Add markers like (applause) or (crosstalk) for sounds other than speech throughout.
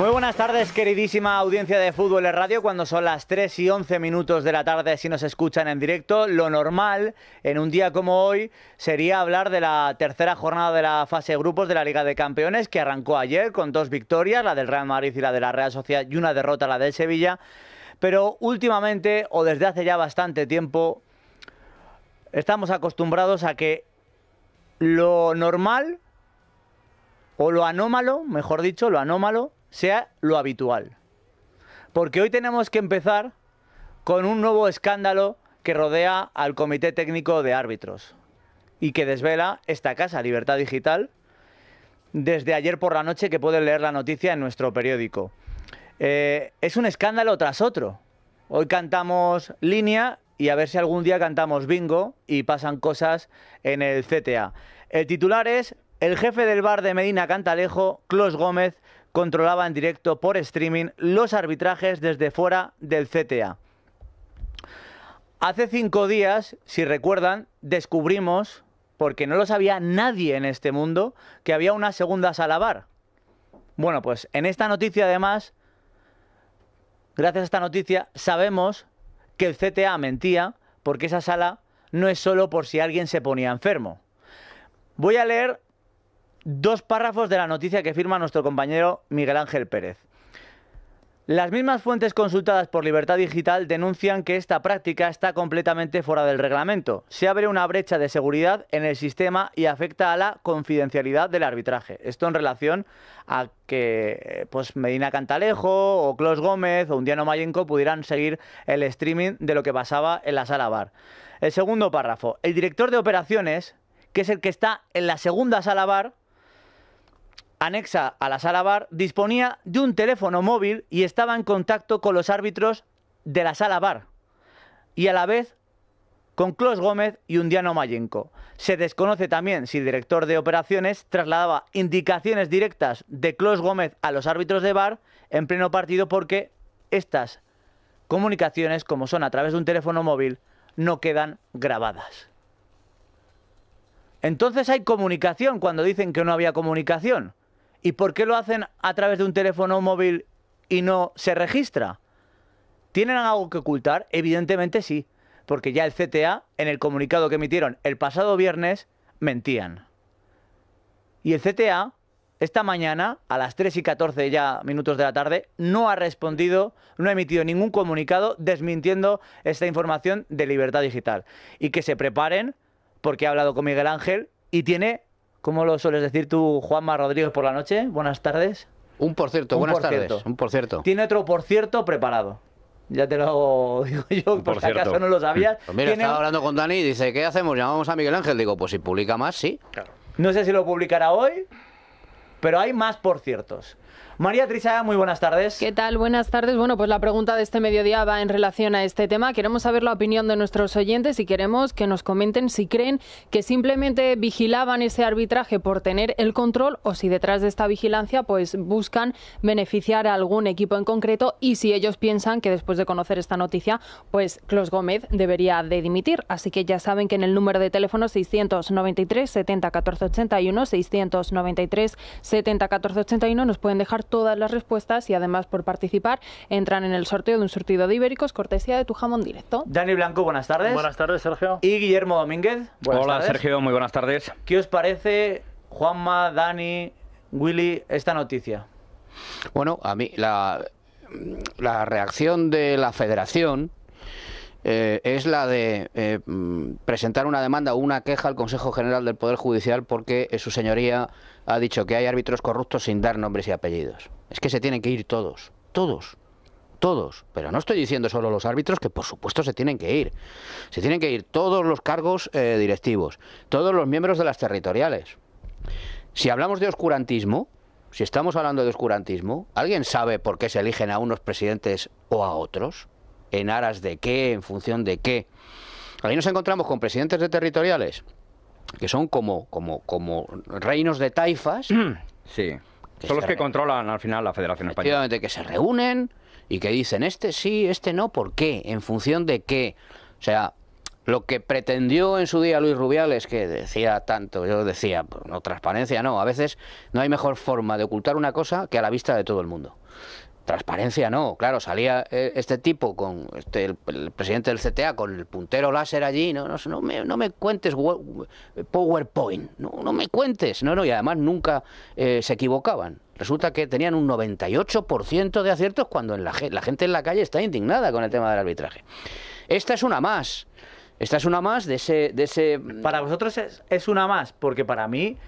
Muy buenas tardes, queridísima audiencia de Fútbol en Radio. Cuando son las 3 y 11 minutos de la tarde, si nos escuchan en directo, lo normal en un día como hoy sería hablar de la tercera jornada de la fase de grupos de la Liga de Campeones, que arrancó ayer con dos victorias, la del Real Madrid y la de la Real Sociedad, y una derrota, la del Sevilla. Pero últimamente, o desde hace ya bastante tiempo, estamos acostumbrados a que lo normal, o lo anómalo, mejor dicho, lo anómalo, sea lo habitual. Porque hoy tenemos que empezar con un nuevo escándalo que rodea al Comité Técnico de Árbitros y que desvela esta casa, Libertad Digital, desde ayer por la noche que pueden leer la noticia en nuestro periódico. Eh, es un escándalo tras otro. Hoy cantamos línea y a ver si algún día cantamos bingo y pasan cosas en el CTA. El titular es el jefe del bar de Medina Cantalejo, Clos Gómez, controlaba en directo por streaming los arbitrajes desde fuera del CTA. Hace cinco días, si recuerdan, descubrimos, porque no lo sabía nadie en este mundo, que había una segunda sala bar. Bueno, pues en esta noticia además, gracias a esta noticia, sabemos que el CTA mentía porque esa sala no es solo por si alguien se ponía enfermo. Voy a leer dos párrafos de la noticia que firma nuestro compañero Miguel Ángel Pérez. Las mismas fuentes consultadas por Libertad Digital denuncian que esta práctica está completamente fuera del reglamento. Se abre una brecha de seguridad en el sistema y afecta a la confidencialidad del arbitraje. Esto en relación a que eh, pues, Medina Cantalejo o Clos Gómez o Undiano Mayenco pudieran seguir el streaming de lo que pasaba en la sala bar. El segundo párrafo. El director de operaciones, que es el que está en la segunda sala bar, anexa a la sala bar, disponía de un teléfono móvil y estaba en contacto con los árbitros de la sala bar y a la vez con Klaus Gómez y Undiano Mayenco. Se desconoce también si el director de operaciones trasladaba indicaciones directas de Klaus Gómez a los árbitros de bar en pleno partido porque estas comunicaciones, como son a través de un teléfono móvil, no quedan grabadas. Entonces hay comunicación cuando dicen que no había comunicación. ¿Y por qué lo hacen a través de un teléfono móvil y no se registra? ¿Tienen algo que ocultar? Evidentemente sí, porque ya el CTA, en el comunicado que emitieron el pasado viernes, mentían. Y el CTA, esta mañana, a las 3 y 14 ya minutos de la tarde, no ha respondido, no ha emitido ningún comunicado desmintiendo esta información de libertad digital. Y que se preparen, porque he hablado con Miguel Ángel y tiene ¿Cómo lo sueles decir tú, Juanma Rodríguez, por la noche? Buenas tardes. Un por cierto, buenas tardes. Un por cierto. Tiene otro por cierto preparado. Ya te lo (laughs) digo yo, por, si acaso no lo sabías. Pues mira, estaba hablando con Dani y dice, ¿qué hacemos? ¿Llamamos a Miguel Ángel? Digo, pues si publica más, sí. No sé si lo publicará hoy, pero hay más por ciertos. María Trisa, muy buenas tardes. ¿Qué tal? Buenas tardes. Bueno, pues la pregunta de este mediodía va en relación a este tema. Queremos saber la opinión de nuestros oyentes y queremos que nos comenten si creen que simplemente vigilaban ese arbitraje por tener el control o si detrás de esta vigilancia pues buscan beneficiar a algún equipo en concreto y si ellos piensan que después de conocer esta noticia pues Clos Gómez debería de dimitir. Así que ya saben que en el número de teléfono 693 70 14 81 693 70 14 81 nos pueden dejar todas las respuestas y además por participar entran en el sorteo de un surtido de ibéricos cortesía de tu jamón directo. Dani Blanco, buenas tardes. Buenas tardes, Sergio. Y Guillermo Domínguez. Hola, Sergio, muy buenas tardes. ¿Qué os parece, Juanma, Dani, Willy, esta noticia? Bueno, a mí la, la reacción de la federación eh, es la de eh, mm, presentar una demanda o una queja al Consejo General del Poder Judicial porque eh, su señoría ha dicho que hay árbitros corruptos sin dar nombres y apellidos. Es que se tienen que ir todos, todos, todos. Pero no estoy diciendo solo los árbitros, que por supuesto se tienen que ir. Se tienen que ir todos los cargos directivos, todos los miembros de las territoriales. Si hablamos de oscurantismo, si estamos hablando de oscurantismo, ¿alguien sabe por qué se eligen a unos presidentes o a otros? en aras de qué, en función de qué. Ahí nos encontramos con presidentes de territoriales que son como, como, como reinos de taifas. Mm. Sí. Son los que controlan al final la Federación Española. que se reúnen y que dicen este sí, este no, ¿por qué? ¿En función de qué? O sea, lo que pretendió en su día Luis Rubiales, que decía tanto, yo decía, pues, no, transparencia no, a veces no hay mejor forma de ocultar una cosa que a la vista de todo el mundo. Transparencia no, claro, salía eh, este tipo con este, el, presidente del CTA con el puntero láser allí, no, no, me, no me, cuentes PowerPoint, no, no me cuentes, no, no, y además nunca eh, se equivocaban. Resulta que tenían un 98% de aciertos cuando en la, gente en la calle está indignada con el tema del arbitraje. Esta es una más, esta es una más de ese... De ese... Para vosotros es, es una más, porque para mí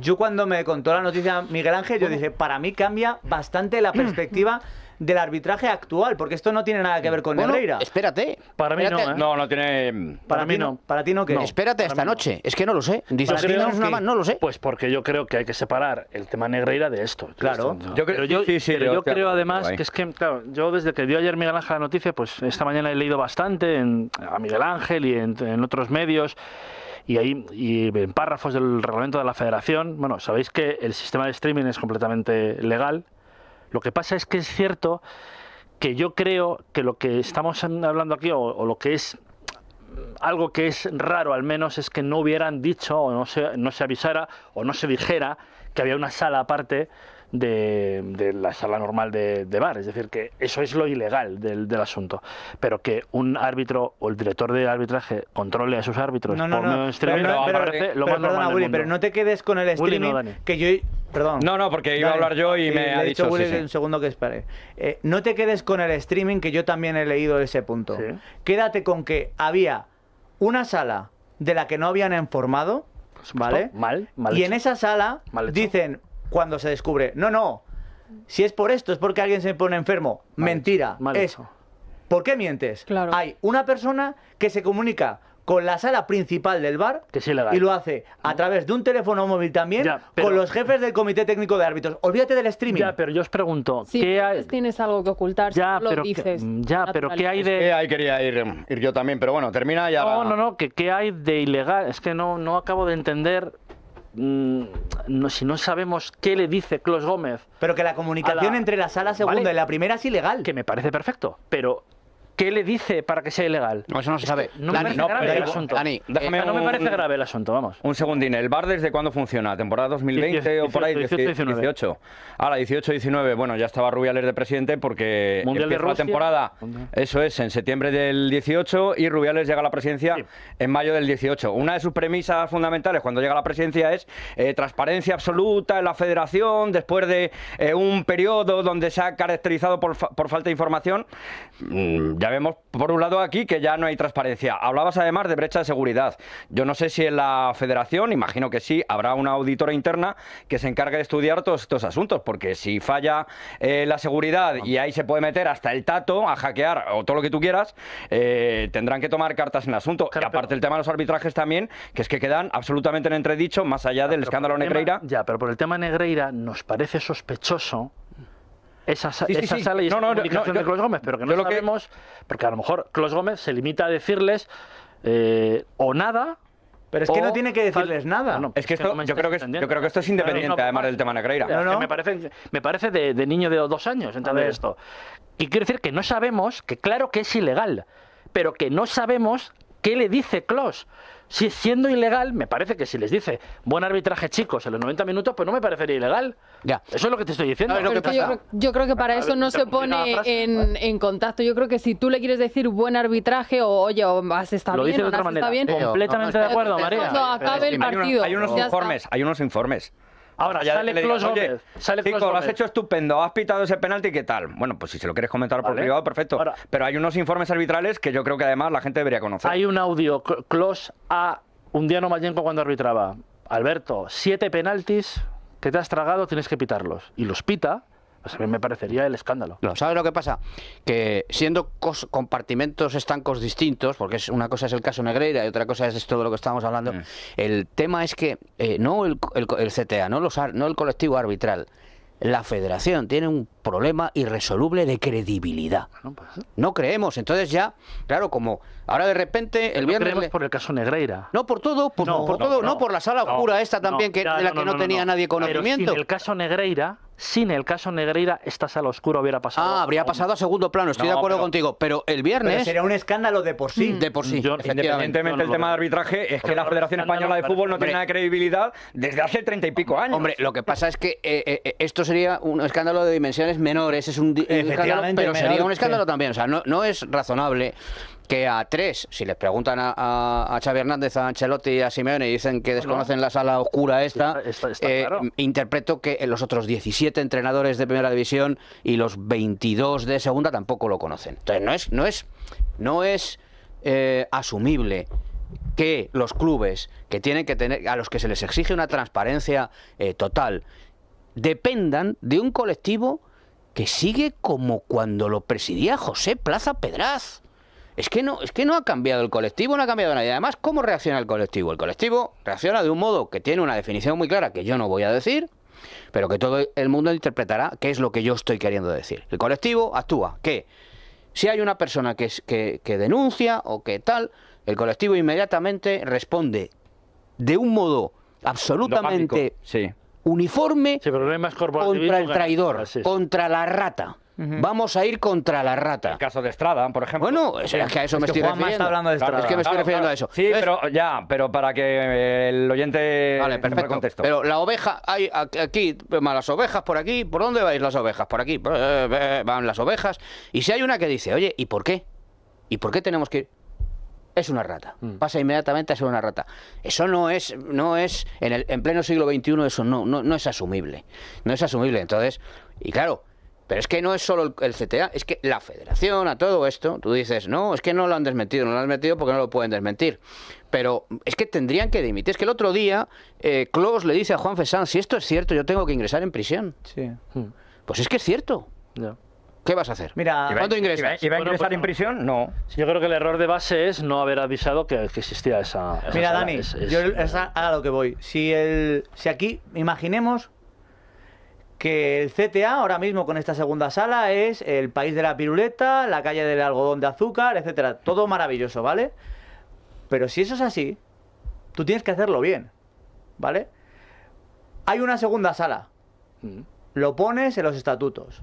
yo cuando me contó la noticia Miguel Ángel, yo dije, para mí cambia bastante la (clears throat) perspectiva del arbitraje actual, porque esto no tiene nada que ver con Negreira. Espérate. Para mí no. ¿eh? No, no tiene. Para, mm, mí no. Para ti no que. espérate esta noche. Es que no lo sé. Pues no, lo sé. Pues porque yo creo que hay que separar el tema Negreira de esto. Claro. yo, creo, creo, además que es que, yo desde que dio ayer Miguel Ángel la noticia, pues esta mañana he leído bastante en, a Miguel Ángel y en otros medios y ahí y en párrafos del reglamento de la federación, bueno, sabéis que el sistema de streaming es completamente legal. Lo que pasa es que es cierto que yo creo que lo que estamos hablando aquí, o, lo que es mm, algo que es raro al menos, es que no hubieran dicho o no se, no se avisara o no se dijera que había una sala aparte de, la sala normal de, bar. Es decir, que eso es lo ilegal del, asunto. Pero que un árbitro o el director de arbitraje controle a sus árbitros por no, streaming pero, no te quedes con el streaming que yo... Perdón. No, no, porque iba a hablar yo y, me ha dicho... Un segundo que espere. Eh, no te quedes con el streaming, que yo también he leído ese punto. Quédate con que había una sala de la que no habían informado, pues, ¿vale? Pues, mal, Y en esa sala dicen, cuando se descubre, no, no, si es por esto, es porque alguien se pone enfermo. Mentira. Mal ¿Por qué mientes? Claro. Hay una persona que se comunica con la sala principal del bar que y lo hace a mm. través de un teléfono móvil también con los jefes del comité técnico de árbitros. Olvídate del streaming. Ya, pero yo os pregunto, si pues tienes algo que ocultar, ya, lo dices. ya, pero ¿qué hay de ahí quería ir, ir, yo también, pero bueno, termina ya. No, no, no, que qué hay de ilegal, es que no no acabo de entender Mm, si no sabemos qué le dice Clos Gómez. Pero que la comunicación entre la sala segunda y la primera es ilegal. Que me parece perfecto, pero ¿Qué le dice para que sea ilegal? No, eso no se sabe. No me parece grave el asunto. Dani, eh, no me parece grave el asunto, vamos. Un segundín, ¿el bar desde cuándo funciona? ¿Temporada 2020 o por ahí? 18, 19. Ahora, 18, 19. Bueno, ya estaba Rubiales de presidente porque Mundial empieza la temporada, eso es, en septiembre del 18 y Rubiales llega a la presidencia en mayo del 18. Una de sus premisas fundamentales cuando llega a la presidencia es eh, transparencia absoluta en la federación después de eh, un periodo donde se ha caracterizado por, por falta de información. Mm, ya vemos, por un lado, aquí que ya no hay transparencia. Hablabas además de brecha de seguridad. Yo no sé si en la federación, imagino que sí, habrá una auditora interna que se encargue de estudiar todos estos asuntos, porque si falla eh, la seguridad y ahí se puede meter hasta el tato a hackear o todo lo que tú quieras, eh, tendrán que tomar cartas en el asunto. y aparte el tema de los arbitrajes también, que es que quedan absolutamente en entredicho, más allá del escándalo Negreira. ya, pero por el tema Negreira nos parece sospechoso esa, sí, esa sala y no, esa no, comunicación no, de Clos Gómez, pero que no lo sabemos, porque a lo mejor Clos Gómez se limita a decirles eh, o nada. Pero es que no tiene que decirles nada. Ah, es que, yo, creo que esto es independiente, además del tema Negreira. Me parece, me parece de, niño de dos años entender esto. Y quiero decir que no sabemos, que claro que es ilegal, pero que no sabemos qué le dice Clos. Si, siendo ilegal, me parece que si les dice buen arbitraje, chicos, en los 90 minutos, pues no me parecería ilegal. Ya. Eso es lo que te estoy diciendo. yo, creo, que para eso no se pone en, en, contacto. Yo creo que si tú le quieres decir buen arbitraje o oye, o has a estar bien, dice bien, Completamente de acuerdo, María. hay unos informes, hay unos informes Ahora ya sale Klaus Oye, Sale lo has hecho estupendo, has pitado ese penalti, ¿qué tal? Bueno, pues si se lo quieres comentar por privado, perfecto. Pero hay unos informes arbitrales que yo creo que además la gente debería conocer. Hay un audio, Clos a un Diano Malenko cuando arbitraba. Alberto, siete penaltis que te has tragado, tienes que pitarlos. Y los pita, a mí me parecería el escándalo. ¿Sabes lo que pasa? Que siendo compartimentos estancos distintos, porque es una cosa es el caso Negreira y otra cosa es todo lo que estábamos hablando, mm. el tema es que eh, no el, CTA, no, los, no el colectivo arbitral, la federación tiene un problema irresoluble de credibilidad. Ah, pues no creemos, entonces ya, claro, como ahora de repente el no Creemos por el caso Negreira. No, por todo, por, no, por todo, no, por la sala oscura esta también, que, de la que no, tenía nadie conocimiento. el caso Negreira sin el caso Negreira, estás al oscuro hubiera pasado. Ah, habría pasado a segundo plano, estoy de acuerdo contigo, pero el viernes... sería un escándalo de por sí. Mm. De por sí. efectivamente. Independientemente tema de arbitraje, es que la Federación Española de Fútbol no tiene nada de credibilidad desde hace treinta y pico años. Hombre, lo que pasa es que eh, eh, esto sería un escándalo de dimensiones menores, es un, un escándalo, pero sería un escándalo también, o sea, no, no es razonable que a tres, si les preguntan a, Xavi Hernández, a Ancelotti y a Simeone y dicen que desconocen la sala oscura esta, está, eh, claro. interpreto que los otros 17 entrenadores de primera división y los 22 de segunda tampoco lo conocen. Entonces no es, no es, no es eh, asumible que los clubes que tienen que tener, a los que se les exige una transparencia eh, total, dependan de un colectivo que sigue como cuando lo presidía José Plaza Pedraz. Es que no, es que no ha cambiado el colectivo, no ha cambiado nadie. Además, ¿cómo reacciona el colectivo? El colectivo reacciona de un modo que tiene una definición muy clara que yo no voy a decir, pero que todo el mundo interpretará qué es lo que yo estoy queriendo decir. El colectivo actúa que si hay una persona que, denuncia o que tal, el colectivo inmediatamente responde de un modo absolutamente uniforme contra el traidor, contra la rata vamos a ir contra la rata. El caso de Estrada, por ejemplo. Bueno, es, que a eso me estoy refiriendo. Está hablando de Estrada. Es que me estoy refiriendo a eso. Sí, pero ya, pero para que eh, el oyente vale, perfecto. Contexto. Pero la oveja, hay aquí, las ovejas por aquí, ¿por dónde vais las ovejas? Por aquí, eh, eh, van las ovejas. Y si hay una que dice, oye, ¿y por qué? ¿Y por qué tenemos que ir? es una rata. Mm. Pasa inmediatamente a ser una rata. Eso no es, no es, en, el, en pleno siglo XXI eso no, no, no es asumible. No es asumible. Entonces, y claro, pero es que no es solo el CTA, es que la federación a todo esto, tú dices, no, es que no lo han desmentido, no lo han desmentido porque no lo pueden desmentir. Pero es que tendrían que dimitir. Es que el otro día, eh, le dice a Juan Fesán, si esto es cierto, yo tengo que ingresar en prisión. Sí. Hmm. Pues es que es cierto. ¿Qué vas a hacer? Mira, ¿cuánto ingresas? ¿Iba a ingresar en prisión? No. Yo creo que el error de base es no haber avisado que, existía esa, Mira, Dani, lo que voy. Si, el, si aquí, imaginemos que el CTA ahora mismo con esta segunda sala es el país de la piruleta, la calle del algodón de azúcar, etcétera. Todo maravilloso, ¿vale? Pero si eso es así, tú tienes que hacerlo bien, ¿vale? Hay una segunda sala. Mm. Lo pones en los estatutos,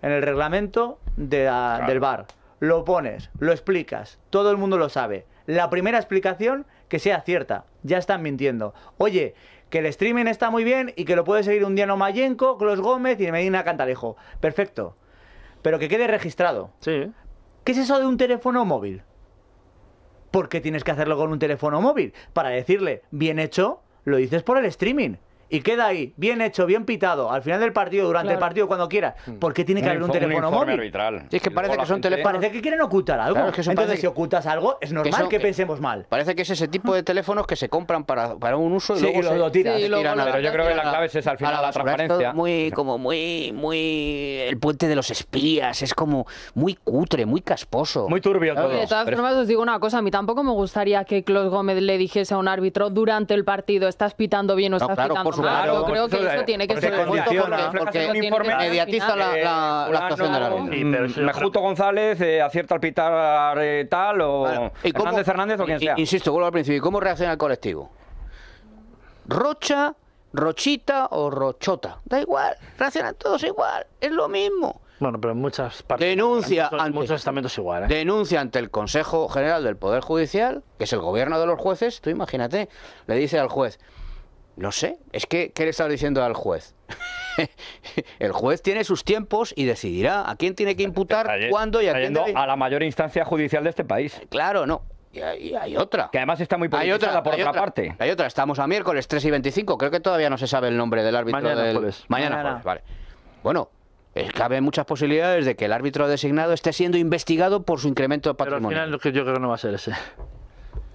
en el reglamento del bar. Lo pones, lo explicas, todo el mundo lo sabe. La primera explicación que sea cierta, ya están mintiendo. Oye, que el streaming está muy bien y que lo puede seguir un día Mayenco, Clos Gómez y Medina Cantalejo. Perfecto. Pero que quede registrado. Sí. ¿Qué es eso de un teléfono móvil? ¿Por qué tienes que hacerlo con un teléfono móvil? Para decirle, bien hecho, lo dices por el streaming y queda ahí, bien hecho, bien pitado, al final del partido, durante el partido, cuando quieras. Hmm. porque tiene que haber un teléfono móvil? es que parece que quieren ocultar algo. es que Entonces, si ocultas algo, es normal que, pensemos mal. Parece que es ese tipo de teléfonos que se compran para, para un uso y luego lo, se... Sí, pero yo creo que la clave es al final la, transparencia. Muy, como muy, muy. El puente de los espías, es como muy cutre, muy casposo. Muy turbio todo. De todas formas, os digo una cosa, a mí tampoco me gustaría que Claude Gómez le dijese a un árbitro durante el partido, estás pitando bien o estás pitando Claro, creo que eso tiene que ser porque, porque mediatiza la, eh, ah, actuación de la Mejuto González eh, acierta al pitar eh, tal o Hernández Hernández o quien sea. Insisto, vuelvo al principio. ¿Y cómo reacciona el colectivo? Rocha, Rochita o Rochota. Da igual, reaccionan todos igual, es lo mismo. Bueno, pero en muchas partes. Denuncia muchos estamentos igual. Denuncia ante el Consejo General del Poder Judicial, que es el gobierno de los jueces. Tú imagínate, le dice al juez: no sé, es que, ¿qué le estás diciendo al juez? (laughs) el juez tiene sus tiempos y decidirá a quién tiene que imputar, cuándo y a quién. A la mayor instancia judicial de este país. Claro, no. Y hay, otra. Que además está muy hay otra, por otra, parte. Hay otra, estamos a miércoles 3 y 25, creo que todavía no se sabe el nombre del árbitro Mañana Jueves. Mañana, Jueves, vale. Bueno, es cabe muchas posibilidades de que el árbitro designado esté siendo investigado por su incremento patrimonial. Pero al final lo que yo creo que no va a ser ese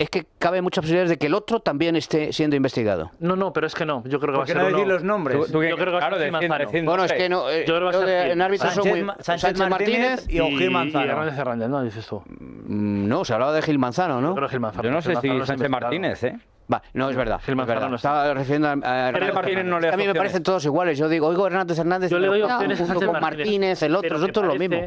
es que cabe muchas posibilidades de que el otro también esté siendo investigado. No, no, pero es que no. Yo creo que va a ser. no uno... decir los nombres? yo creo que claro, va a ser Manzano. Bueno, es que no. Eh, yo creo que va a ser. árbitros Sánchez, son muy. Martínez, y Gil Manzano. Y Hernández Hernández, ¿no? Dices tú. Mm, no, se hablaba de Gil Manzano, ¿no? Yo, Gil Manzano, yo no sé si Sánchez Martínez, ¿eh? no, es verdad. es verdad. Estaba refiriendo a, a mí me parecen todos iguales. Yo digo, oigo Hernández Hernández, yo le Martínez, el otro, es lo mismo.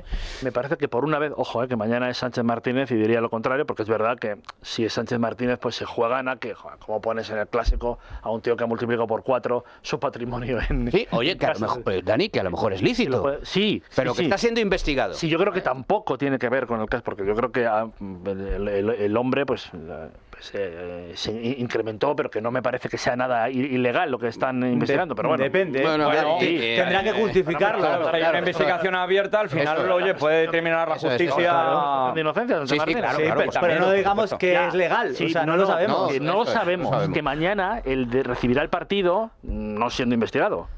Me parece que por una vez, ojo, eh, que mañana es Sánchez Martínez y diría lo contrario, porque es verdad que si es Sánchez Martínez, pues se juega a que, como pones en el clásico, a un tío que ha multiplicado por cuatro su patrimonio en. Sí, oye, que a lo mejor, Dani, que a lo mejor es lícito. Sí, pero que está siendo investigado. Sí, yo creo que tampoco tiene que ver con el caso, porque yo creo que ah, el hombre, pues pues, eh, se incrementó, pero que no me parece que sea nada ilegal lo que están mm, investigando. pero bueno, depende. Eh, eh, tendrán que justificarlo. hay una investigación abierta, al final, oye, puede determinar la justicia. de inocencia, pero, no digamos que es legal, no, lo sabemos. No, sabemos, que mañana el de recibirá el partido no siendo investigado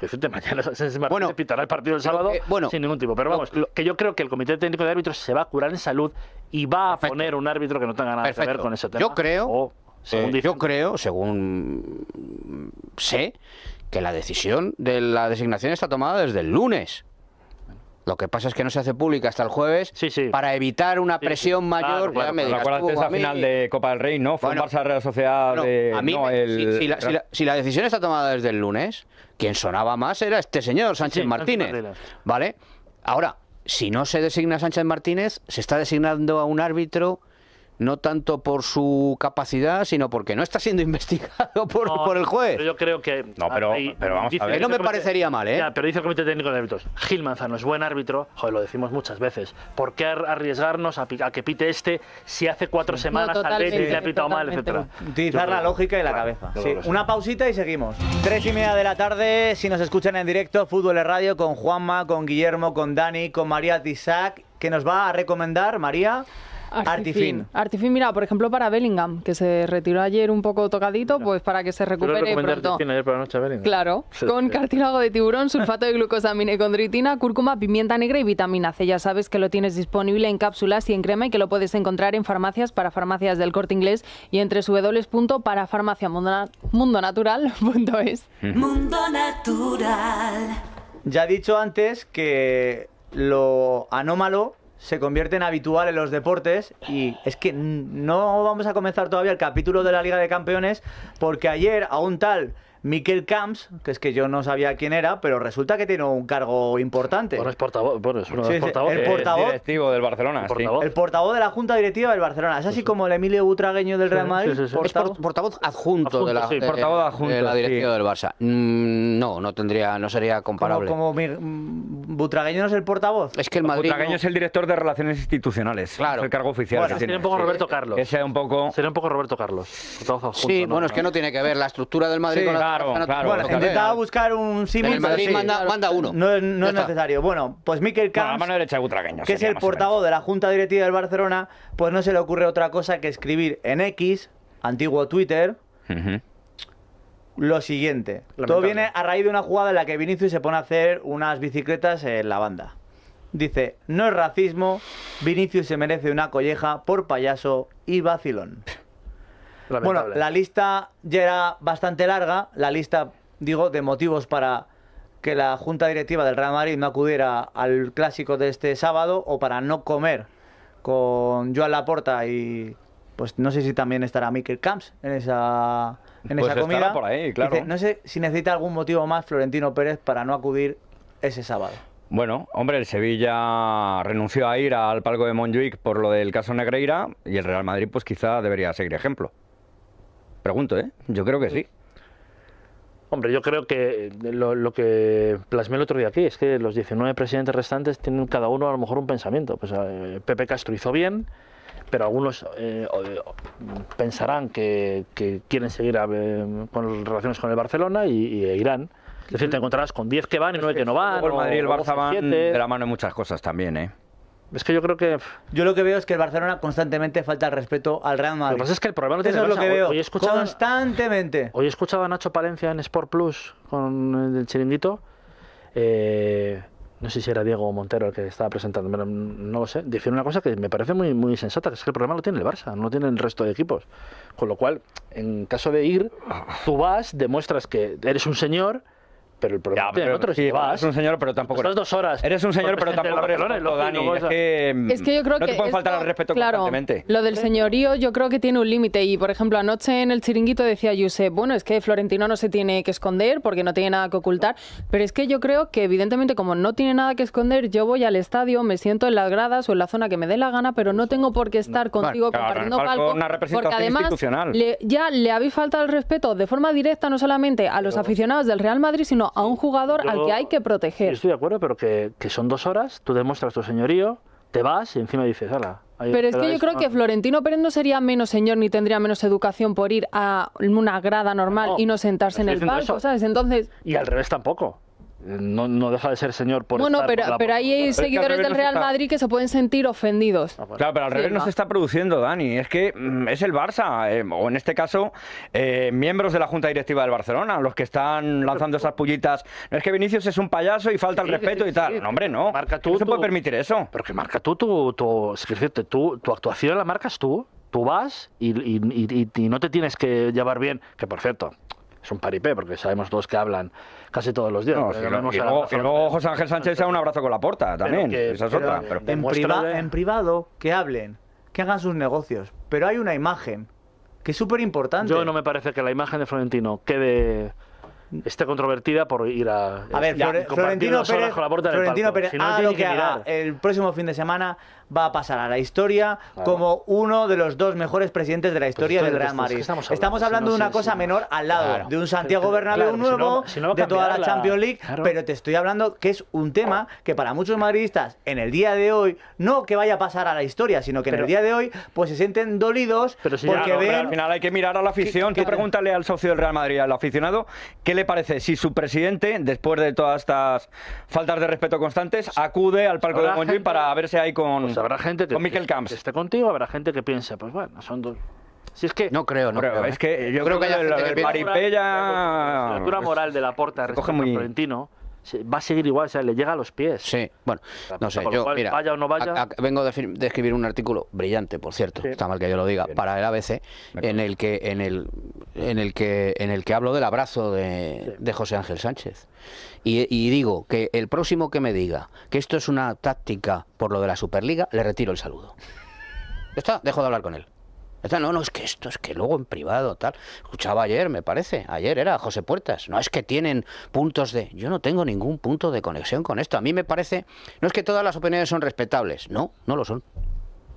decirte, mañana se bueno, pitará el partido el sábado bueno, sin ningún tipo. Pero vamos, que yo creo que el Comité Técnico de Árbitros se va a curar en salud y va a poner un árbitro que no tenga nada que ver con ese tema. Yo creo, eh, según yo creo, según sé, que la decisión de la designación está tomada desde el lunes. Lo que pasa es que no se hace pública hasta el jueves para evitar una presión mayor. la claro, esa final de Copa del Rey, ¿no? Fue Barça Real Sociedad a mí si, la, decisión está tomada desde el lunes, quien sonaba más era este señor, Sánchez Martínez. ¿Vale? Ahora, si no se designa Sánchez Martínez, se está designando a un árbitro no tanto por su capacidad, sino porque no está siendo (laughs) investigado por, el juez. Pero yo creo que. No, pero, ah, vamos a ver. No me parecería mal, ¿eh? pero dice el Comité Técnico de Árbitros: Gil Manzano es buen árbitro, joder, lo decimos muchas veces. ¿Por qué arriesgarnos a, a que pite este si hace cuatro semanas al le ha pitado mal, etcétera? Utilizar la lógica y la cabeza. Sí, una pausita y seguimos. Tres y media de la tarde, si nos escuchan en directo, Fútbol de Radio con Juanma, con Guillermo, con Dani, con María Tisac, que nos va a recomendar, María. Artifin. Artifin, mira, por ejemplo, para Bellingham, que se retiró ayer un poco tocadito, pues para que se recupere pronto. Ayer claro, (laughs) con cartílago de tiburón, sulfato de glucosamina y cúrcuma, pimienta negra y vitamina C. Ya sabes que lo tienes disponible en cápsulas y en crema y que lo puedes encontrar en farmacias para farmacias del corte inglés y entre www.parafarmaciamundonatural.es. Mundo Natural. Ya he dicho antes que lo anómalo se convierte en habitual en los deportes y es que no vamos a comenzar todavía el capítulo de la Liga de Campeones porque ayer a un tal Miquel Camps, que es que yo no sabía quién era, pero resulta que tiene un cargo importante. Bueno, es portavoz, es del Barcelona. El portavoz. de la Junta Directiva del Barcelona. Es así como el Emilio Butragueño del Real Madrid. Portavoz, portavoz adjunto, de la, portavoz adjunto, de la directiva del Barça. Mm, no, no tendría, no sería comparable. Como, como mm, Butragueño no es el portavoz. Es que el Madrid. Butragueño es el director de relaciones institucionales. Claro. Es el cargo oficial. sería un poco Roberto Carlos. un poco. Sería un poco Roberto Carlos. sí, bueno, es que no tiene que ver la estructura del Madrid con la Claro, claro. Bueno, intentaba buscar un símil. manda, uno. No, es necesario. Bueno, pues Miquel Camps, que es el portavoz de la Junta Directiva del Barcelona, pues no se le ocurre otra cosa que escribir en X, antiguo Twitter, lo siguiente. Todo viene a raíz de una jugada en la que Vinicius se pone a hacer unas bicicletas en la banda. Dice, no es racismo, Vinicius se merece una colleja por payaso y vacilón. (laughs) Bueno, la lista ya era bastante larga, la lista, digo, de motivos para que la junta directiva del Real Madrid no acudiera al clásico de este sábado o para no comer con Joan Laporta y pues no sé si también estará Mikel Camps en esa en pues esa comida. Por ahí, claro. no sé si necesita algún motivo más Florentino Pérez para no acudir ese sábado. Bueno, hombre, el Sevilla renunció a ir al palco de Montjuic por lo del caso Negreira y el Real Madrid pues quizá debería seguir ejemplo. Pregunto, ¿eh? Yo creo que sí. Hombre, yo creo que lo, que plasmé el otro día aquí es que los 19 presidentes restantes tienen cada uno a lo mejor un pensamiento. Pues eh, Pepe Castro hizo bien, pero algunos eh, eh, pensarán que, quieren seguir con relaciones con el Barcelona y, e irán. Es decir, te encontrarás con 10 que van y 9 que no van. el Madrid el Barça van de la mano en muchas cosas también, ¿eh? Es que yo creo que. Yo lo que veo es que el Barcelona constantemente falta el respeto al Real Madrid. Lo que pasa es que el problema lo tiene es lo que veo. Hoy, constantemente. Hoy he escuchado a Nacho Palencia en Sport Plus con el chiringuito. Eh, no sé si era Diego Montero el que estaba presentando, no lo sé. decir una cosa que me parece muy, muy sensata: que es que el problema lo tiene el Barça, no lo tiene el resto de equipos. Con lo cual, en caso de ir, tú vas, demuestras que eres un señor pero el problema vas. Eres un señor, pero tampoco. Eres dos horas. Eres un señor, pero tampoco eres lo Dani. Es que, es que yo creo no te pueden faltar al respeto claro, Lo del señorío yo creo que tiene un límite. Y, por ejemplo, anoche en el chiringuito decía Josep, bueno, es que Florentino no se tiene que esconder porque no tiene nada que ocultar. Pero es que yo creo que, evidentemente, como no tiene nada que esconder, yo voy al estadio, me siento en las gradas o en la zona que me dé la gana, pero no tengo por qué estar contigo compartiendo palco. porque además ya le habéis faltado el respeto de forma directa no solamente a los aficionados del Real Madrid, sino a, un jugador al que hay que proteger. Yo estoy de acuerdo, pero que, que son dos horas, tú demuestras tu señorío, te vas y encima dices, hala, pero es que yo creo que Florentino Pérez no sería menos señor ni tendría menos educación por ir a una grada normal y no sentarse en el palco, ¿sabes? Entonces... Y al revés tampoco no, deja de ser señor por Bueno, pero, pero hay seguidores del Real Madrid que se pueden sentir ofendidos. Ah, claro, pero al revés no se está produciendo, Dani. Es que mm, es el Barça, eh, o en este caso, eh, miembros de la Junta Directiva del Barcelona, los que están lanzando esas pullitas. No es que Vinicius es un payaso y falta el respeto y tal. No, hombre, no. no se puede permitir eso. Pero que marca tú, tu, tu actuación la marcas tú tú vas y, y, no te tienes que llevar bien. Que por cierto, es un paripé, porque sabemos todos que hablan casi todos los días. y, luego, José Ángel Sánchez sea un abrazo con la puerta también. esa es otra. en, en privado, que hablen, que hagan sus negocios, pero hay una imagen que es súper importante. Yo no me parece que la imagen de Florentino quede está controvertida por ir a. A ver, eh, Florentino Pérez, ah, haga lo que, haga, el próximo fin de semana va a pasar a la historia como uno de los dos mejores presidentes de la pues historia del Real Madrid. estamos hablando, de una cosa menor al lado de un Santiago Bernabéu nuevo, de toda la, Champions League, pero te estoy hablando que es un tema que para muchos madridistas en el día de hoy no que vaya a pasar a la historia, sino que en el día de hoy pues se sienten dolidos porque ven... al final hay que mirar a la afición. que Tú pregúntale al socio del Real Madrid, al aficionado, que le te parece si su presidente, después de todas estas faltas de respeto constantes, acude al palco de Montjuic para verse ahí con, pues con Miquel Camps? Que esté contigo, habrá gente que piense, pues bueno, son dos... Si es que... No creo, no creo. Es ¿eh? que yo, creo, que, La altura moral de la porta recoge muy... a va a seguir igual, o sea, le llega a los pies. Sí, bueno, no sé, yo, vengo de, escribir un artículo brillante, por cierto, está mal que yo lo diga, para el ABC, en el, que, en, el, en, el que, en el que hablo del abrazo de, José Ángel Sánchez. Y, digo que el próximo que me diga que esto es una táctica por lo de la Superliga, le retiro el saludo. (laughs) está, dejo de hablar con él. No, no, es que esto, es que luego en privado, tal. Escuchaba ayer, me parece, ayer era José Puertas. No es que tienen puntos de. Yo no tengo ningún punto de conexión con esto. A mí me parece. No es que todas las opiniones son respetables. No, no lo son.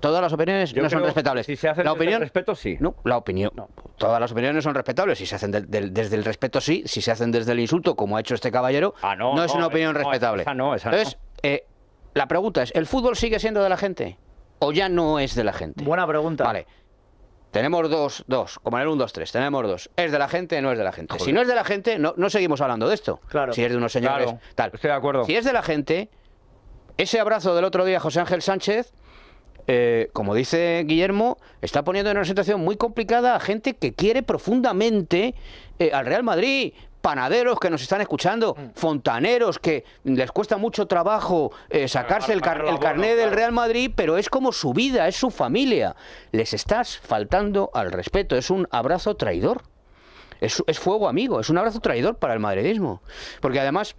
Todas las opiniones no son respetables. Si se hacen la desde opinión, el respeto, sí. No, la opinión. Todas las opiniones son respetables. Si se hacen desde el respeto, sí. Si se hacen desde el insulto, como ha hecho este caballero, ah, no, no, es una opinión respetable. Esa no, esa Entonces, eh, la pregunta es: ¿el fútbol sigue siendo de la gente? ¿O ya no es de la gente? Buena pregunta. Vale. Tenemos dos, dos, como en el 1, 2, 3, tenemos dos. ¿Es de la gente? No es de la gente. Ah, si no es de la gente, no, seguimos hablando de esto. Claro. Si es de unos señores, tal. Estoy de acuerdo. Si es de la gente, ese abrazo del otro día José Ángel Sánchez, eh, como dice Guillermo, está poniendo en una situación muy complicada a gente que quiere profundamente eh, al Real Madrid, panaderos que nos están escuchando, mm. fontaneros que les cuesta mucho trabajo eh, sacarse el, carnet del Real Madrid, pero es como su vida, es su familia. Les estás faltando al respeto, es un abrazo traidor. es fuego amigo, es un abrazo traidor para el madridismo. Porque además,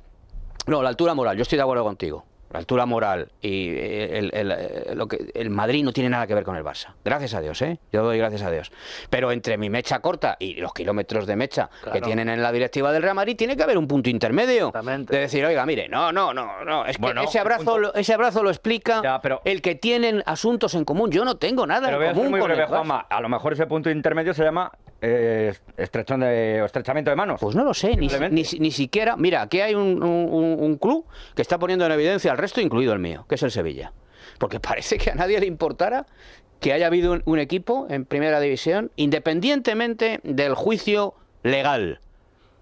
no, la altura moral, yo estoy de acuerdo contigo la altura moral y eh, el, eh, lo que, el Madrid no tiene nada que ver con el Barça. Gracias a Dios, ¿eh? Yo doy gracias a Dios. Pero entre mi mecha corta y los kilómetros de mecha que tienen en la directiva del Real Madrid, tiene que haber un punto intermedio. De decir, oiga, mire, no, no, no, no. Es ese, abrazo, lo, ese abrazo lo explica el que tienen asuntos en común. Yo no tengo nada en común. A lo mejor ese punto intermedio se llama eh, estrechón de, estrechamiento de manos. Pues no lo sé, ni, siquiera. Mira, aquí hay un, club que está poniendo en evidencia al resto, incluido el mío, que es el Sevilla. Porque parece que a nadie le importara que haya habido un equipo en primera división, independientemente del juicio legal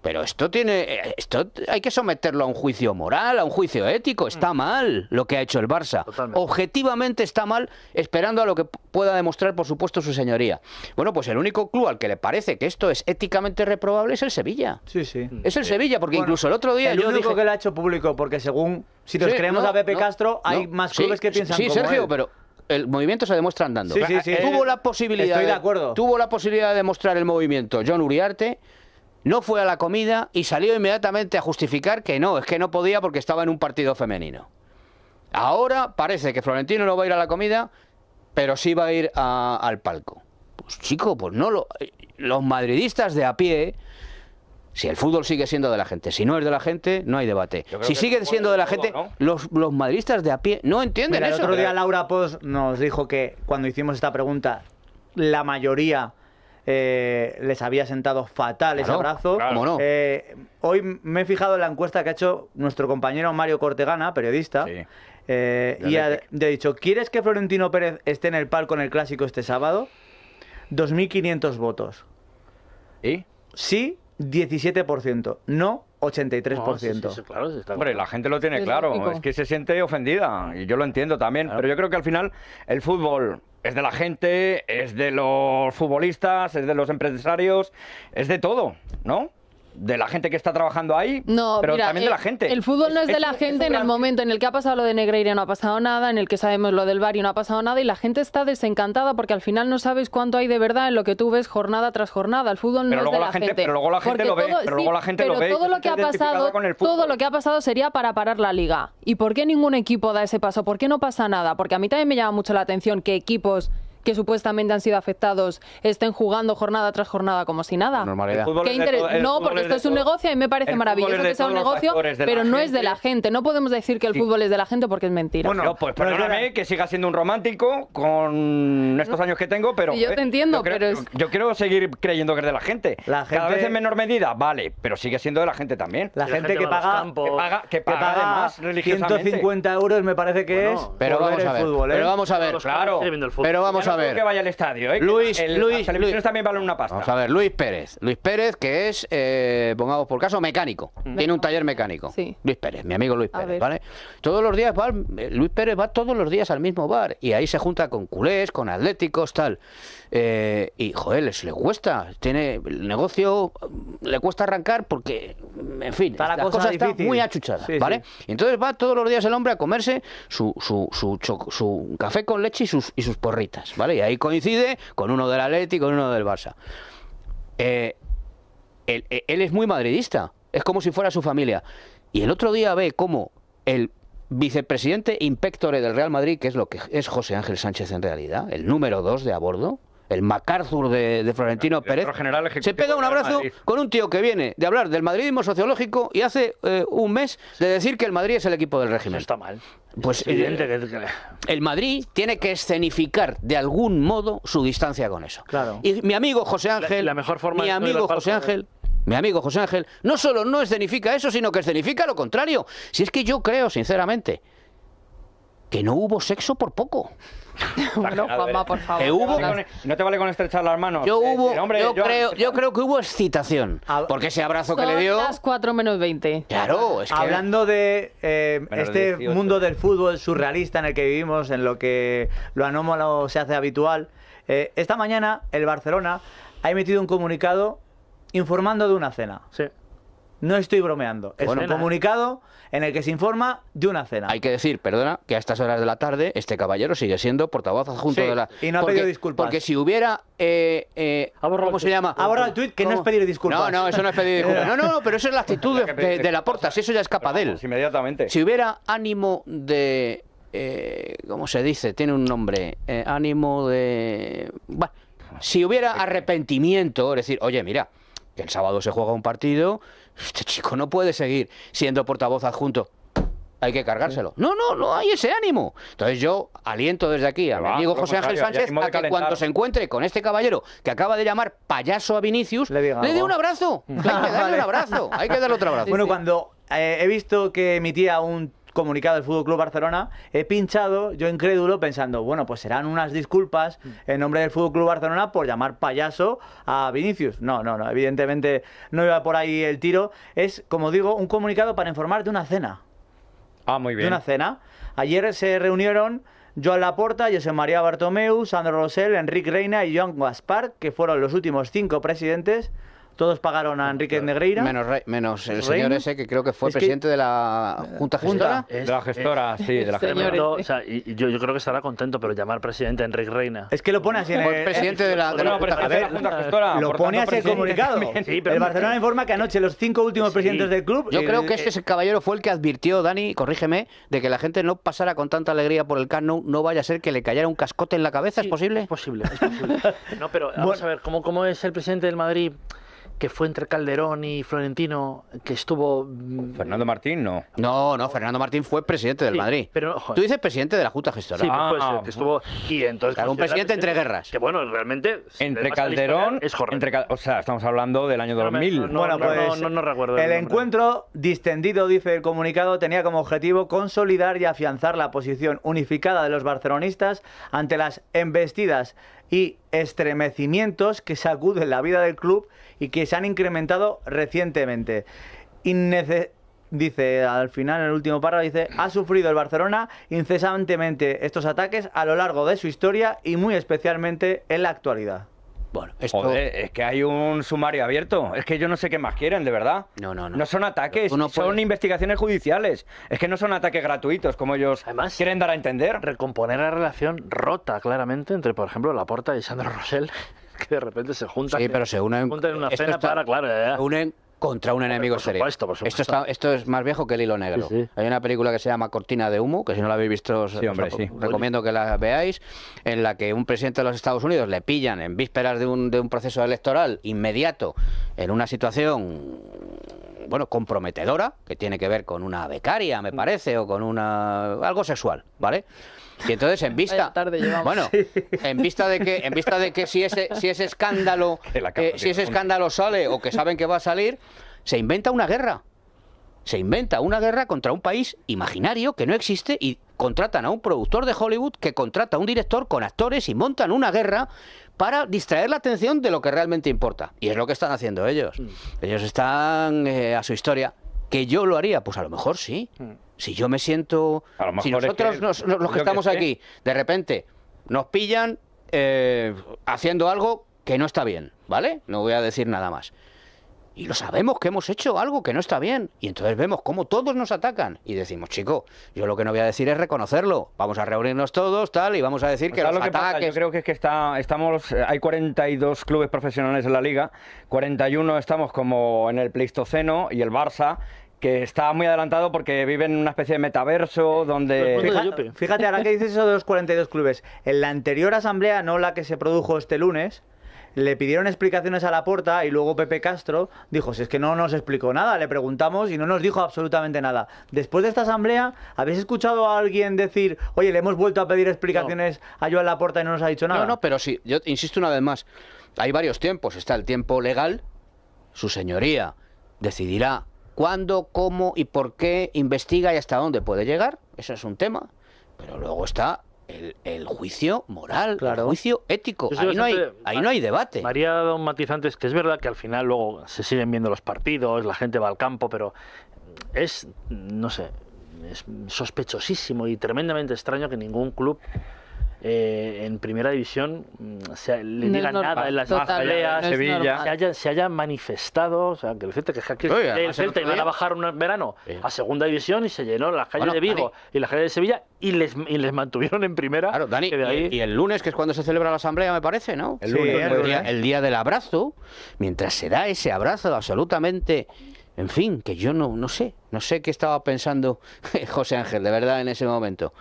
pero esto tiene, eh, esto hay que someterlo a un juicio moral, a un juicio ético. Está mm. mal lo que ha hecho el Barça. Objetivamente está mal, esperando a lo que pueda demostrar, por supuesto, su señoría. Bueno, pues el único club al que le parece que esto es éticamente reprobable es el Sevilla. Sí, sí. Mm. Es el Sevilla, porque incluso el otro día el yo único que lo ha hecho público, porque según si nos creemos a Pepe Castro, hay más clubes que piensan sí, Sergio, pero el movimiento se demuestra andando. Sí, sí, sí. Tuvo la posibilidad. Estoy de acuerdo. tuvo la posibilidad de demostrar el movimiento John Uriarte no fue a la comida y salió inmediatamente a justificar que no, es que no podía porque estaba en un partido femenino. Ahora parece que Florentino no va a ir a la comida, pero sí va a ir al palco. Pues chico, pues no lo, eh, los madridistas de a pie, si el fútbol sigue siendo de la gente, si no es de la gente, no hay debate. Si sigue siendo de la gente, los, madridistas de a pie no entienden eso. El otro día Laura Pos nos dijo que cuando hicimos esta pregunta, la mayoría eh, les había sentado fatal ese abrazo. Eh, hoy me he fijado en la encuesta que ha hecho nuestro compañero Mario Cortegana, periodista. Eh, y ha, dicho, ¿quieres que Florentino Pérez esté en el palco en el clásico este sábado? 2.500 votos. ¿Y? Sí, 17%, no 83%. Hombre, la gente lo tiene claro, es que se siente ofendida y yo lo entiendo también, pero yo creo que al final el fútbol es de la gente, es de los futbolistas, es de los empresarios, es de todo, ¿no? de la gente que está trabajando ahí, no, pero también de la gente. El fútbol no es, de la gente en el momento en el que ha pasado lo de Negreira no ha pasado nada, en el que sabemos lo del y no ha pasado nada y la gente está desencantada porque al final no sabes cuánto hay de verdad en lo que tú ves jornada tras jornada. El fútbol no es de la, gente, Pero luego la gente lo ve, pero luego la gente lo ve. Todo lo que ha pasado, todo lo que ha pasado sería para parar la liga. ¿Y por qué ningún equipo da ese paso? ¿Por qué no pasa nada? Porque a mí también me llama mucho la atención que equipos que supuestamente han sido afectados estén jugando jornada tras jornada como si nada. interés? no, porque esto es, un negocio y me parece maravilloso que sea un negocio, pero no es de la gente. No podemos decir que el fútbol es de la gente porque es mentira. Bueno, pues perdóname que siga siendo un romántico con estos años que tengo, pero... yo eh, te entiendo, pero... Es... Yo quiero seguir creyendo que es de la gente. La Cada vez en menor medida, vale, pero sigue siendo de la gente también. La, gente, que, paga, que paga... Que paga, además, religiosamente. 150 euros me parece que es pero vamos a ver, ¿eh? Pero vamos a ver. Claro. Pero vamos a a ver. al estadio, Luis, a ver, Luis Pérez. Luis Pérez, que es, eh, pongamos por caso, mecánico. Mm. Tiene un taller mecánico. Luis Pérez, mi amigo Luis Pérez, ¿vale? Todos los días va, eh, Luis Pérez va todos los días al mismo bar y ahí se junta con culés, con atléticos, tal. Eh, y, joder, les le cuesta. Tiene el negocio, mm, le cuesta arrancar porque, en fin, la, cosa, está muy achuchada, ¿vale? Entonces va todos los días el hombre a comerse su, su, su, su café con leche y sus, y sus porritas, y ahí coincide con uno del Atlético con uno del Barça. Eh, eh, él, es muy madridista, es como si fuera su familia. Y el otro día ve cómo el vicepresidente impectore del Real Madrid, que es lo que es José Ángel Sánchez en realidad, el número dos de a bordo, el MacArthur de, Florentino Pérez, se pega un abrazo con un tío que viene de hablar del madridismo sociológico y hace eh, un mes de decir que el Madrid es el equipo del régimen. está mal. Pues evidente eh, que... el Madrid tiene que escenificar de algún modo su distancia con eso. Y mi amigo José Ángel, la, mejor forma mi amigo José Ángel, mi amigo José Ángel, no solo no escenifica eso, sino que escenifica lo contrario. Si es que yo creo, sinceramente, que no hubo sexo por poco. (laughs) bueno, Juanma, por favor. No te vale con estrechar las manos. Yo, eh, hubo, yo, creo, yo, creo, que hubo excitación. Ah, porque ese abrazo que le dio. las 4 menos 20. Claro, Hablando de eh, este mundo del fútbol surrealista en el que vivimos, en lo que lo anómalo se hace habitual, eh, esta mañana el Barcelona ha emitido un comunicado informando de una cena. Sí. No estoy bromeando. Es un pues, comunicado en el que se informa de una cena. Hay que decir, perdona, que a estas horas de la tarde este caballero sigue siendo portavoz adjunto de la. Y no ha pedido disculpas. Porque si hubiera. Eh, eh ¿Cómo se llama? Ahora el tuit que no es pedir disculpas. No, no, eso no es pedir disculpas. (laughs) No, no, pero eso es la actitud de, la porta. Si eso ya escapa de él. Inmediatamente. Si hubiera ánimo de. Eh, ¿Cómo se dice? Tiene un nombre. Eh, ánimo de. Bueno, si hubiera arrepentimiento, es decir, oye, mira, que el sábado se juega un partido este chico no puede seguir siendo portavoz adjunto. Hay que cargárselo. No, no, no hay ese ánimo. Entonces yo aliento desde aquí a mi amigo José Ángel Sánchez a que cuando se encuentre con este caballero que acaba de llamar payaso a Vinicius, le, dé un abrazo. (laughs) Hay que darle un abrazo. Hay que darle otro abrazo. Bueno, cuando eh, he visto que tía un comunicado del Fútbol Club Barcelona, he pinchado, yo incrédulo, pensando, bueno, pues serán unas disculpas mm. en nombre del Fútbol Club Barcelona por llamar payaso a Vinicius. No, no, no, evidentemente no iba por ahí el tiro. Es, como digo, un comunicado para informar de una cena. Ah, muy bien. De una cena. Ayer se reunieron Joan Laporta, José María Bartomeu, Sandro Rosell, Enrique Reina y Joan Gaspar, que fueron los últimos cinco presidentes todos pagaron a Enrique Negreira. Menos, el señor ese que creo que fue presidente de la Junta Gestora. de la gestora, sí, de la este gestora. yo, creo que estará contento, pero llamar presidente a Enrique Reina. Es que lo pone así en el. presidente de la, Junta Gestora. Lo pone así comunicado. Sí, pero el Barcelona informa que anoche los cinco últimos presidentes del club. Yo eh, creo que eh, ese caballero fue el que advirtió, Dani, corrígeme, de que la gente no pasara con tanta alegría por el Camp no vaya a ser que le cayera un cascote en la cabeza, ¿es posible? Es posible, es posible. (laughs) No, pero vamos a ver, ¿cómo, ¿cómo es el presidente del Madrid? que fue entre Calderón y Florentino, que estuvo... Mm, Fernando Martín, no. No, no, Fernando Martín fue presidente del Madrid. Pero, Tú dices presidente de la Junta Gestora. Sí, pues, ah. estuvo... Y entonces... un presidente entre guerras. Que bueno, realmente... Entre Calderón... Es entre, o sea, estamos hablando del año 2000. No, bueno, pues... No, recuerdo. El, el encuentro distendido, dice el comunicado, tenía como objetivo consolidar y afianzar la posición unificada de los barcelonistas ante las embestidas y estremecimientos que sacuden la vida del club y que se han incrementado recientemente. dice al final, en el último párrafo, dice, ha sufrido el Barcelona incesantemente estos ataques a lo largo de su historia y muy especialmente en la actualidad. Bueno, Joder, es que hay un sumario abierto. Es que yo no sé qué más quieren, de verdad. No, no, no. No son ataques, son investigaciones judiciales. Es que no son ataques gratuitos, como ellos quieren dar a entender. Recomponer la relación rota, claramente, entre, por ejemplo, Laporta y Sandro Rosell que de repente se juntan. pero se unen. en una para, unen contra un enemigo serio. Esto, esto es más viejo que el hilo negro. Hay una película que se llama Cortina de Humo, que si no la habéis visto, recomiendo que la veáis, en la que un presidente de los Estados Unidos le pillan en vísperas de un, de un proceso electoral inmediato, en una situación bueno, comprometedora, que tiene que ver con una becaria, me mm. parece, o con una algo sexual, ¿vale? Y entonces en vista, bueno, en vista de que, en vista de que si ese, si ese escándalo, (laughs) eh, si ese escándalo sale o que saben que va a salir, se inventa una guerra. Se inventa una guerra contra un país imaginario que no existe y contratan a un productor de Hollywood que contrata a un director con actores y montan una guerra para distraer la atención de lo que realmente importa. Y es lo que están haciendo ellos. Mm. Ellos están eh, a su historia. ¿Que yo lo haría? Pues a lo mejor sí. Mm. Si yo me siento... si nosotros, los que estamos aquí, de repente nos pillan eh, haciendo algo que no está bien, ¿vale? No voy a decir nada más. Y lo sabemos que hemos hecho algo que no está bien. Y entonces vemos cómo todos nos atacan. Y decimos, chico, yo lo que no voy a decir es reconocerlo. Vamos a reunirnos todos, tal, y vamos a decir pues que los lo que ataques... yo creo que es que está, estamos, eh, hay 42 clubes profesionales en la liga, 41 estamos como en el Pleistoceno y el Barça que está muy adelantado porque vive en una especie de metaverso donde... Fíjate, ahora que dices eso de los 42 clubes, en la anterior asamblea, no la que se produjo este lunes, le pidieron explicaciones a la puerta y luego Pepe Castro dijo, si es que no nos explicó nada, le preguntamos y no nos dijo absolutamente nada. Después de esta asamblea, ¿habéis escuchado a alguien decir, oye, le hemos vuelto a pedir explicaciones a Joan Laporta y no nos ha dicho nada? No, no, pero sí, yo insisto una vez más, hay varios tiempos, está el tiempo legal, su señoría decidirá cuándo, cómo y por qué investiga y hasta dónde puede llegar. Eso es un tema. Pero luego está el, juicio moral, el juicio ético. Ahí, no hay, debate. María Don Matizantes, que es verdad que al final luego se siguen viendo los partidos, la gente va al campo, pero es, no sé, es sospechosísimo y tremendamente extraño que ningún club eh, en primera división mm, se, le en las peleas, Sevilla. Se haya, manifestado, o sea, que el Celta, que el a bajar un verano a segunda división y se llenó las calles de Vigo y las calles de Sevilla y les, mantuvieron en primera. y, el lunes, que es cuando se celebra la asamblea, me parece, ¿no? El lunes, Día, el día del abrazo, mientras se da ese abrazo absolutamente... En fin, que yo no, no sé, no sé qué estaba pensando (laughs) José Ángel, de verdad, en ese momento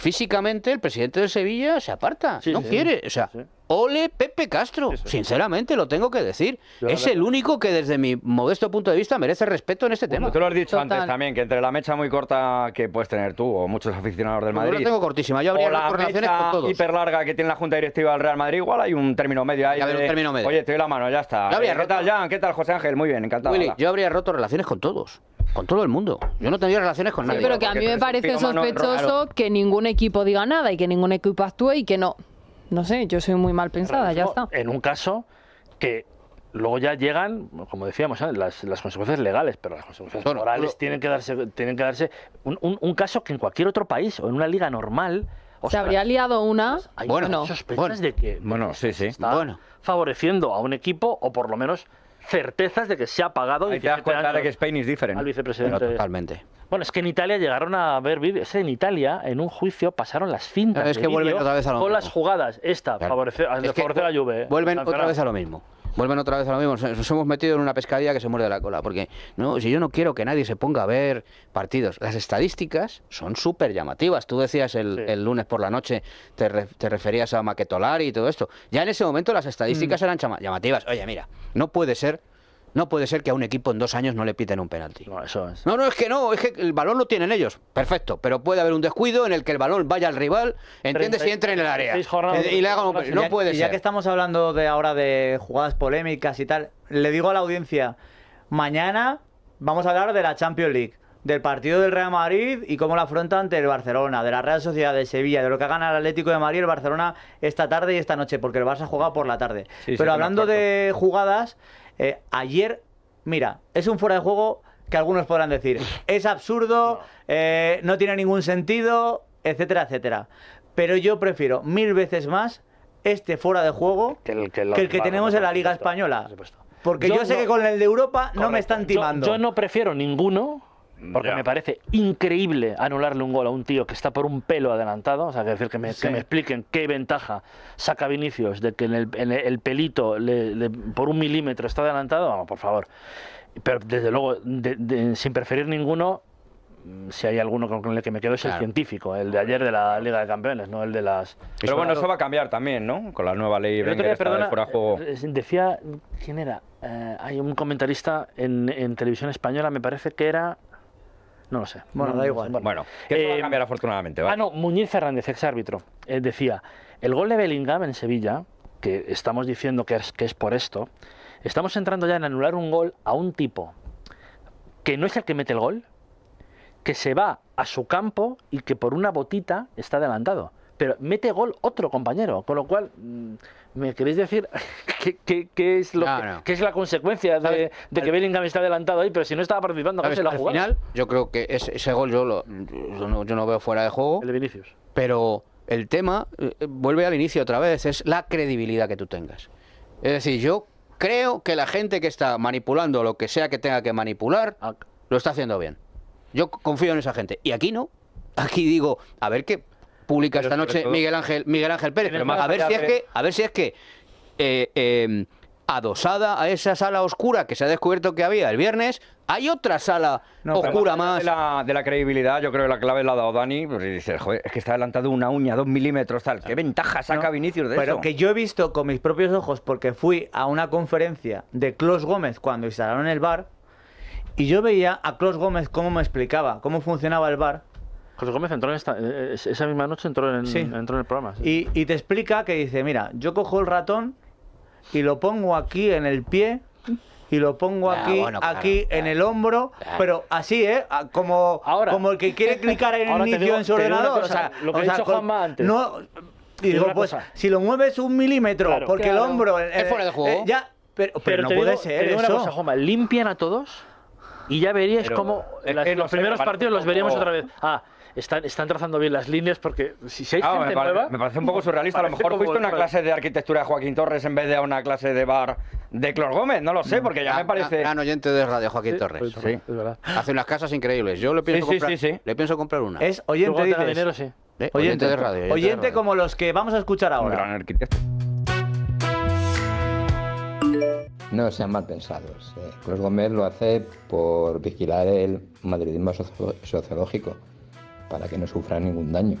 físicamente el presidente de Sevilla se aparta, no quiere, o sea, ole Pepe Castro, sinceramente lo tengo que decir, es el único que desde mi modesto punto de vista merece respeto en este tema. Tú lo has dicho antes también, que entre la mecha muy corta que puedes tener tú o muchos aficionados del Madrid. Yo tengo cortísima, yo habría roto relaciones con todos. hiper larga que tiene la Junta Directiva del Real Madrid, igual hay un término medio ahí. De, Oye, te doy la mano, ya está. Eh, ¿Qué tal, ¿Qué tal, José Ángel? Muy bien, encantado. yo habría roto relaciones con todos. Con todo el mundo. Yo no tenía relaciones con sí, Pero que a mí me parece sospechoso que ningún equipo diga nada y que ningún equipo actúe y que no. No sé, yo soy muy mal pensada, ya está. En un caso que luego ya llegan, como decíamos, las, consecuencias legales, pero las consecuencias morales tienen que darse. Tienen que darse un, caso que en cualquier otro país o en una liga normal. se habría liado una. Hay bueno, sospechas de que Está bueno. favoreciendo a un equipo o por lo menos certezas de que se ha pagado. y que Spain Al vicepresidente. totalmente. Bueno, es que en Italia llegaron a ver vídeos. ¿eh? En Italia, en un juicio, pasaron las cintas es que vuelven otra vez a lo Con las jugadas. Esta, favorecer favoreció, la lluvia ¿eh? Vuelven otra vez a lo mismo vuelven otra vez a lo mismo. Nos hemos metido en una pescadilla que se muerde la cola. Porque no, si yo no quiero que nadie se ponga a ver partidos, las estadísticas son súper llamativas. Tú decías el, lunes por la noche, te, te referías a Maquetolar y todo esto. Ya en ese momento las estadísticas mm. eran llamativas. Oye, mira, no puede ser no puede ser que a un equipo en dos años no le piten un penalti. No, eso es. No, no, es que no, es que el balón lo tienen ellos. Perfecto, pero puede haber un descuido en el que el balón vaya al rival, entiende, y entre en el área. Eh, y, le hago. un... Pues, no puede y ya, que estamos hablando de ahora de jugadas polémicas y tal, le digo a la audiencia, mañana vamos a hablar de la Champions League, del partido del Real Madrid y cómo lo afronta ante el Barcelona, de la Real Sociedad de Sevilla, de lo que hagan el Atlético de Madrid y el Barcelona esta tarde y esta noche, porque el Barça jugado por la tarde. pero hablando de jugadas... Eh, ayer, mira, es un fuera de juego que algunos podrán decir. Es absurdo, (laughs) eh, no, tiene ningún sentido, etcétera, etcétera. Pero yo prefiero mil veces más este fuera de juego que el que, tenemos en la Liga Española. Porque yo, sé que con el de Europa no me están timando. yo no prefiero ninguno porque me parece increíble anularle un gol a un tío que está por un pelo adelantado. O sea, que, decir, que, me, expliquen qué ventaja saca Vinicius de que en el, pelito por un milímetro está adelantado. Vamos, por favor. Pero desde luego, sin preferir ninguno, si hay alguno con el que me quedo es el científico, el de ayer de la Liga de Campeones, no el de las... Pero bueno, eso va a cambiar también, ¿no? Con la nueva ley juego. Eh, eh, decía, ¿quién era? Eh, hay un comentarista en televisión española, me parece que era no lo sé. Bueno, da igual. Bueno, va a eh, cambiar afortunadamente. Ah, no, Muñiz Fernández, ex árbitro, eh, decía: el gol de Bellingham en Sevilla, que estamos diciendo que que es por esto, estamos entrando ya en anular un gol a un tipo que no es el que mete el gol, que se va a su campo y que por una botita está adelantado. Pero mete gol otro compañero, con lo cual mm, ¿Me queréis decir (laughs) qué, es, lo es la consecuencia de, que Bellingham está adelantado ahí? Pero si no estaba participando, ¿qué se la jugada? Al final, yo creo que ese, gol yo, no, veo fuera de juego. El de Vinicius. Pero el tema, eh, vuelve al inicio otra vez, es la credibilidad que tú tengas. Es decir, yo creo que la gente que está manipulando lo que sea que tenga que manipular, ah. lo está haciendo bien. Yo confío en esa gente. Y aquí no. Aquí digo, a ver qué, pública esta noche Miguel Ángel Miguel Ángel Pérez. a ver si es que a ver eh, si es em, que adosada a esa sala oscura que se ha descubierto que había el viernes, hay otra sala oscura más. De la, de la, credibilidad, yo creo que la clave la ha dado Dani. Pues, dice, es que está adelantado una uña, dos milímetros, tal. ¿Qué ventaja saca Vinicius de eso? Pero que yo he visto con mis propios ojos, porque fui a una conferencia de Clos Gómez cuando instalaron el bar, y yo veía a Clos Gómez cómo me explicaba cómo funcionaba el bar José Gómez entró en esta, eh, eh, esa misma noche entró en, entró en el programa. Y, y te explica que dice, mira, yo cojo el ratón y lo pongo aquí en el pie y lo pongo ah, aquí, aquí en el hombro, pero así, ¿eh? Ah, como, como el que quiere (laughs) clicar en el inicio en su ordenador. o sea, lo que ha dicho Juanma antes. No, y digo, pues, si lo mueves un milímetro, porque el hombro. es fuera de eh, juego. ya, pero, no puede ser. eso. una cosa, Juanma, limpian a todos y ya verías cómo en los primeros partidos los veríamos otra vez. Ah, están, trazando bien las líneas porque si, seis ah, me, me parece un poco surrealista. A lo mejor fuiste una clase de arquitectura de Joaquín Torres en vez de a una clase de bar de Clor Gómez. No lo sé, mm. porque ya ah, me parece. Gran ah, ah, oyente de radio Joaquín Torres. Pues, sí. Es Hace unas casas increíbles. Yo le pienso, comprar, Le pienso comprar una. Es oyente, de dinero, eh, oyente, de radio. como los que vamos a escuchar ahora. gran arquitecto. No sean mal pensados. Eh. Clos Gómez lo hace por vigilar el madridismo sociológico para que no sufra ningún daño.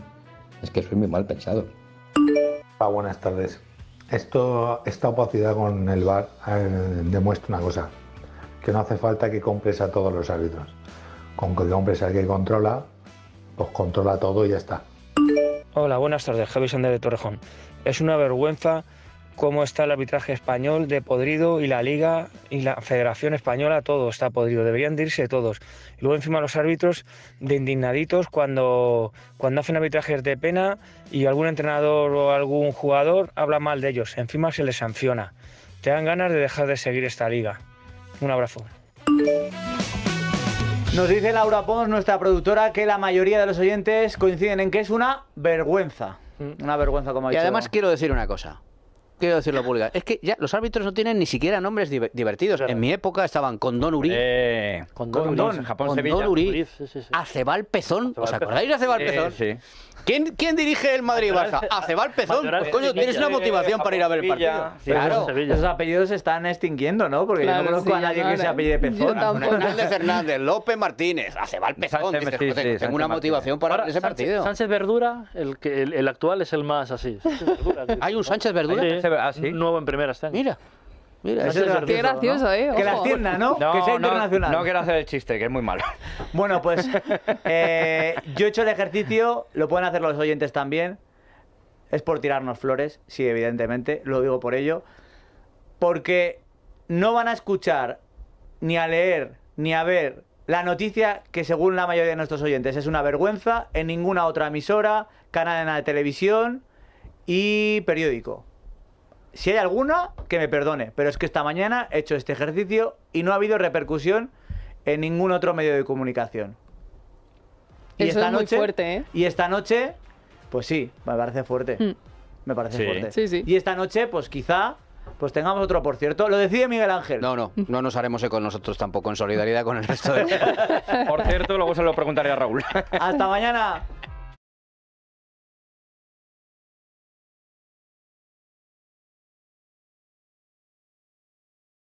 Es que soy muy mal pensado. Hola buenas tardes. Esto, esta opacidad con el bar eh, demuestra una cosa, que no hace falta que compres a todos los árbitros. Con que compres al que controla, pues controla todo y ya está. Hola, buenas tardes, Javi Sander de Torrejón. Es una vergüenza cómo está el arbitraje español de podrido y la liga y la federación española, todo está podrido, deberían irse todos. Y luego encima los árbitros de indignaditos cuando, cuando hacen arbitrajes de pena y algún entrenador o algún jugador habla mal de ellos, encima se les sanciona. Te dan ganas de dejar de seguir esta liga. Un abrazo. Nos dice Laura Pons, nuestra productora, que la mayoría de los oyentes coinciden en que es una vergüenza. Mm. Una vergüenza como ha dicho. Y además quiero decir una cosa quiero decir la pública Es que ya los árbitros no tienen ni siquiera nombres divertidos. En mi época estaban Don Uriz. Eh, Condón, Don Japón Acebal Pezón. ¿Os acordáis de Acebal eh, Pezón? sí. ¿Quién, ¿Quién, dirige el Madrid-Barça? Acebal ah, Pezón. coño, tienes una eh, motivación para ir a ver el partido. claro. Esos apellidos se están extinguiendo, ¿no? Porque yo no conozco a nadie que se apellide Pezón. Fernández Fernández, (laughs) López Martínez, Acebal Pezón. tengo una motivación para ese partido. Sánchez, Verdura, el, que, el, actual es el más así. (laughs) Hay un Sánchez Verdura. Ah, Nuevo en primera ¿está? Mira. Mira, ¿eh? Que las tiendas, ¿no? que sea internacional. No, quiero hacer el chiste, que es muy malo. (laughs) Bueno, pues eh, yo he hecho el ejercicio, lo pueden hacer los oyentes también. Es por tirarnos flores, sí, evidentemente, lo digo por ello. Porque no van a escuchar, ni a leer, ni a ver la noticia que, según la mayoría de nuestros oyentes, es una vergüenza en ninguna otra emisora, canal de televisión y periódico si hay alguna, que me perdone, pero es que esta mañana he hecho este ejercicio y no ha habido repercusión en ningún otro medio de comunicación. y esta es noche, muy fuerte, ¿eh? Y esta noche, pues sí, me parece fuerte. Hmm. Me parece fuerte. Sí, sí. Y esta noche, pues quizá pues tengamos otro por cierto. Lo decide Miguel Ángel. No, no, no nos haremos eco nosotros tampoco en solidaridad con el resto de... (laughs) (laughs) por cierto, luego se lo preguntaré a Raúl. Hasta mañana.